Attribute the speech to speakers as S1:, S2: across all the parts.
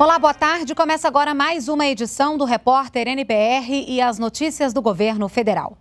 S1: Olá, boa tarde. Começa agora mais uma edição do Repórter NBR e as notícias do governo federal.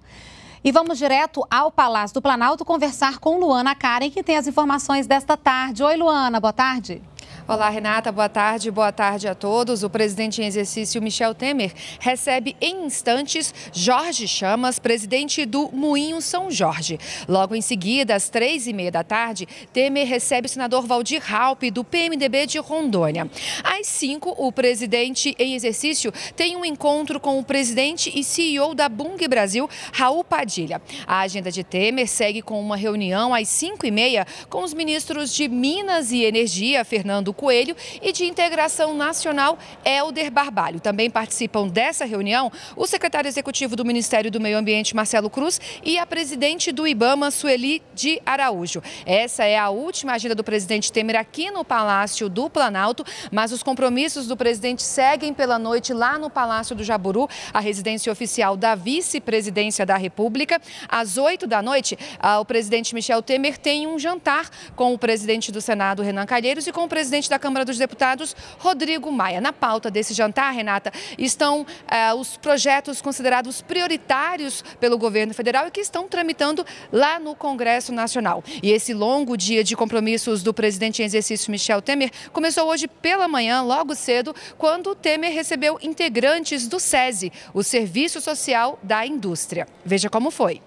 S1: E vamos direto ao Palácio do Planalto conversar com Luana Karen, que tem as informações desta tarde. Oi, Luana, boa tarde.
S2: Olá, Renata. Boa tarde. Boa tarde a todos. O presidente em exercício, Michel Temer, recebe em instantes Jorge Chamas, presidente do Moinho São Jorge. Logo em seguida, às três e meia da tarde, Temer recebe o senador Valdir Raup, do PMDB de Rondônia. Às cinco, o presidente em exercício tem um encontro com o presidente e CEO da Bung Brasil, Raul Padilha. A agenda de Temer segue com uma reunião às cinco e meia com os ministros de Minas e Energia, Fernando Fernando Coelho e de Integração Nacional, Helder Barbalho. Também participam dessa reunião o secretário executivo do Ministério do Meio Ambiente, Marcelo Cruz, e a presidente do Ibama, Sueli de Araújo. Essa é a última agenda do presidente Temer aqui no Palácio do Planalto, mas os compromissos do presidente seguem pela noite lá no Palácio do Jaburu, a residência oficial da vice-presidência da República. Às oito da noite, o presidente Michel Temer tem um jantar com o presidente do Senado, Renan Calheiros, e com o presidente presidente da Câmara dos Deputados, Rodrigo Maia. Na pauta desse jantar, Renata, estão eh, os projetos considerados prioritários pelo governo federal e que estão tramitando lá no Congresso Nacional. E esse longo dia de compromissos do presidente em exercício, Michel Temer, começou hoje pela manhã, logo cedo, quando Temer recebeu integrantes do SESI, o Serviço Social da Indústria. Veja como foi.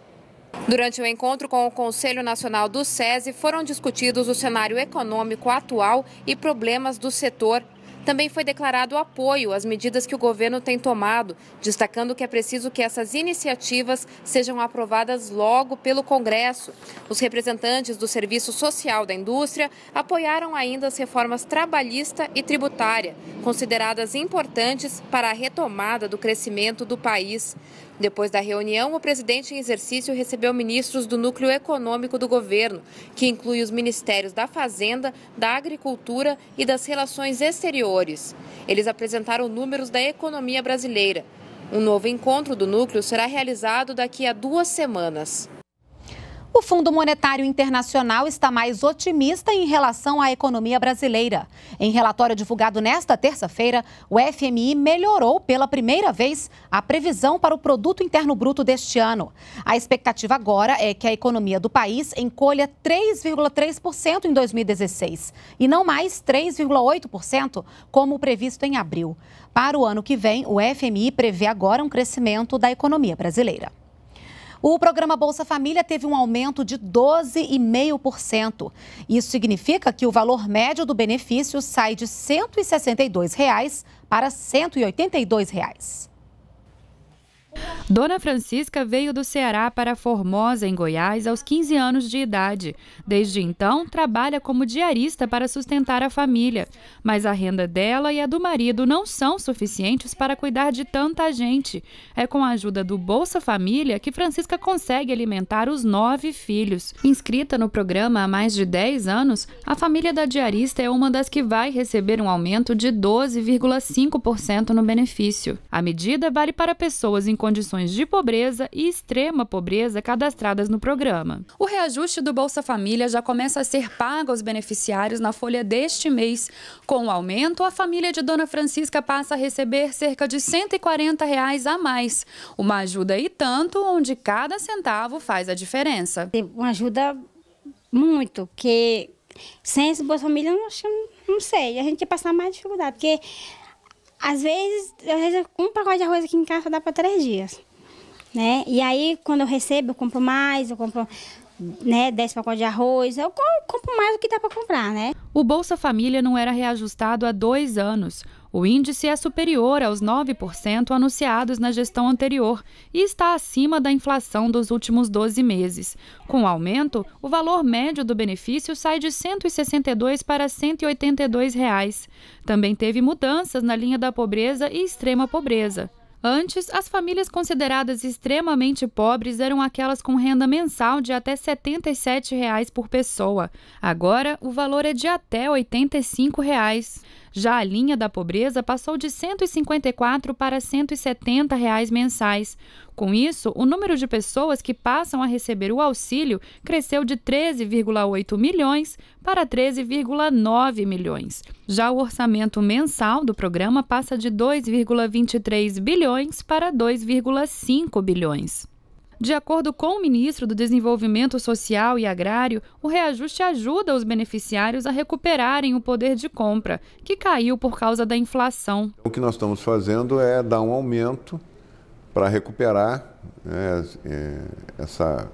S1: Durante o encontro com o Conselho Nacional do SESI, foram discutidos o cenário econômico atual e problemas do setor. Também foi declarado apoio às medidas que o governo tem tomado, destacando que é preciso que essas iniciativas sejam aprovadas logo pelo Congresso. Os representantes do Serviço Social da Indústria apoiaram ainda as reformas trabalhista e tributária, consideradas importantes para a retomada do crescimento do país. Depois da reunião, o presidente em exercício recebeu ministros do núcleo econômico do governo, que inclui os ministérios da Fazenda, da Agricultura e das Relações Exteriores. Eles apresentaram números da economia brasileira. Um novo encontro do núcleo será realizado daqui a duas semanas. O Fundo Monetário Internacional está mais otimista em relação à economia brasileira. Em relatório divulgado nesta terça-feira, o FMI melhorou pela primeira vez a previsão para o produto interno bruto deste ano. A expectativa agora é que a economia do país encolha 3,3% em 2016 e não mais 3,8% como previsto em abril. Para o ano que vem, o FMI prevê agora um crescimento da economia brasileira. O programa Bolsa Família teve um aumento de 12,5%. Isso significa que o valor médio do benefício sai de R$ 162 reais para R$ 182. Reais.
S3: Dona Francisca veio do Ceará para Formosa, em Goiás, aos 15 anos de idade. Desde então, trabalha como diarista para sustentar a família. Mas a renda dela e a do marido não são suficientes para cuidar de tanta gente. É com a ajuda do Bolsa Família que Francisca consegue alimentar os nove filhos. Inscrita no programa há mais de 10 anos, a família da diarista é uma das que vai receber um aumento de 12,5% no benefício. A medida vale para pessoas em condições situações de pobreza e extrema pobreza cadastradas no programa. O reajuste do Bolsa Família já começa a ser pago aos beneficiários na folha deste mês. Com o aumento, a família de Dona Francisca passa a receber cerca de R$ 140 reais a mais. Uma ajuda e tanto, onde cada centavo faz a diferença. Uma ajuda muito, que sem esse Bolsa Família, não, não
S1: sei, a gente ia passar mais dificuldade, porque às vezes, às vezes um pacote de arroz aqui em casa dá para três dias né? E aí, quando eu recebo, eu compro mais, eu compro
S3: né, 10 pacotes de arroz, eu compro mais do que dá para comprar, né? O Bolsa Família não era reajustado há dois anos. O índice é superior aos 9% anunciados na gestão anterior e está acima da inflação dos últimos 12 meses. Com o aumento, o valor médio do benefício sai de R$ 162 para R$ 182. Reais. Também teve mudanças na linha da pobreza e extrema pobreza. Antes, as famílias consideradas extremamente pobres eram aquelas com renda mensal de até R$ 77 reais por pessoa. Agora, o valor é de até R$ 85. Reais. Já a linha da pobreza passou de R$ 154 para R$ 170 reais mensais, com isso, o número de pessoas que passam a receber o auxílio cresceu de 13,8 milhões para 13,9 milhões. Já o orçamento mensal do programa passa de 2,23 bilhões para 2,5 bilhões. De acordo com o ministro do Desenvolvimento Social e Agrário, o reajuste ajuda os beneficiários a recuperarem o poder de compra, que caiu por causa da inflação. O que nós estamos fazendo é dar um aumento para recuperar né, é, essa,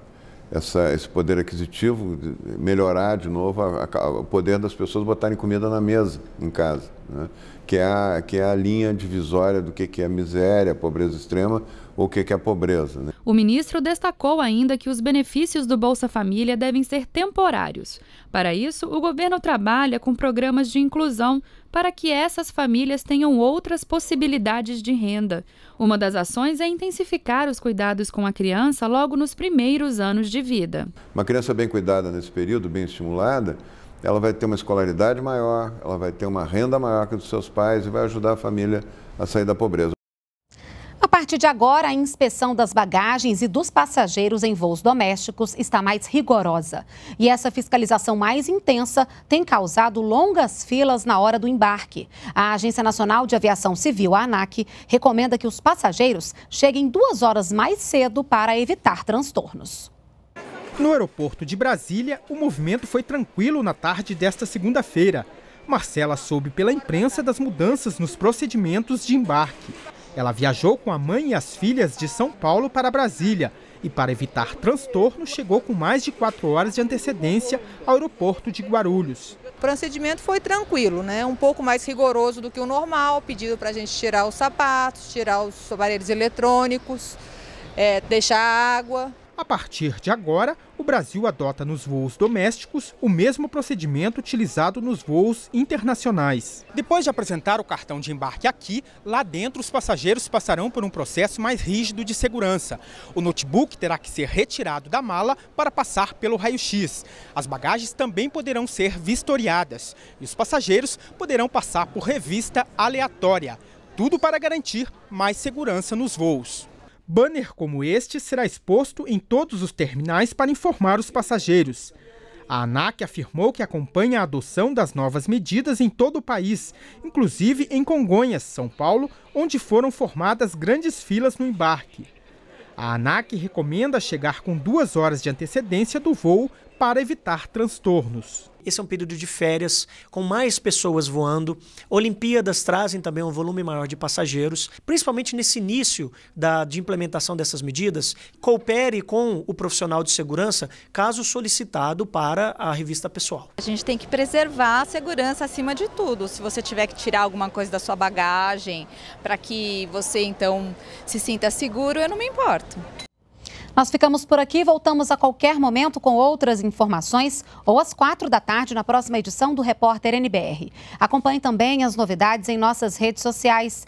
S3: essa, esse poder aquisitivo, melhorar de novo a, a, o poder das pessoas botarem comida na mesa em casa né? que, é a, que é a linha divisória do que, que é miséria, pobreza extrema ou o que, que é pobreza. Né? O ministro destacou ainda que os benefícios do Bolsa Família devem ser temporários. Para isso, o governo trabalha com programas de inclusão para que essas famílias tenham outras possibilidades de renda. Uma das ações é intensificar os cuidados com a criança logo nos primeiros anos de vida. Uma criança bem cuidada nesse período, bem estimulada, ela vai ter uma escolaridade maior, ela vai ter uma renda maior que a dos seus pais e vai ajudar a família a sair da pobreza.
S1: A partir de agora, a inspeção das bagagens e dos passageiros em voos domésticos está mais rigorosa. E essa fiscalização mais intensa tem causado longas filas na hora do embarque. A Agência Nacional de Aviação Civil, a ANAC, recomenda que os passageiros cheguem duas horas mais cedo para evitar transtornos.
S4: No aeroporto de Brasília, o movimento foi tranquilo na tarde desta segunda-feira. Marcela soube pela imprensa das mudanças nos procedimentos de embarque. Ela viajou com a mãe e as filhas de São Paulo para Brasília e, para evitar transtorno, chegou com mais de quatro horas de antecedência ao aeroporto de Guarulhos. O procedimento foi tranquilo,
S2: né? um pouco mais rigoroso do que o normal, pedido para a gente tirar os sapatos, tirar os aparelhos eletrônicos, é, deixar água, a
S4: partir de agora, o Brasil adota nos voos domésticos o mesmo procedimento utilizado nos voos internacionais. Depois de apresentar o cartão de embarque aqui, lá dentro os passageiros passarão por um processo mais rígido de segurança. O notebook terá que ser retirado da mala para passar pelo raio-x. As bagagens também poderão ser vistoriadas e os passageiros poderão passar por revista aleatória. Tudo para garantir mais segurança nos voos. Banner como este será exposto em todos os terminais para informar os passageiros. A ANAC afirmou que acompanha a adoção das novas medidas em todo o país, inclusive em Congonhas, São Paulo, onde foram formadas grandes filas no embarque. A ANAC recomenda chegar com duas horas de antecedência do voo para evitar transtornos. Esse é um período de férias, com mais pessoas voando. Olimpíadas trazem também um volume maior de passageiros. Principalmente nesse início da, de implementação dessas medidas, coopere com o profissional de segurança, caso solicitado para a revista pessoal.
S3: A gente tem que preservar a segurança acima de
S1: tudo. Se você tiver que tirar alguma coisa da sua bagagem, para que você então se sinta seguro, eu não me importo. Nós ficamos por aqui, voltamos a qualquer momento com outras informações ou às quatro da tarde na próxima edição do Repórter NBR. Acompanhe também as novidades em nossas redes sociais.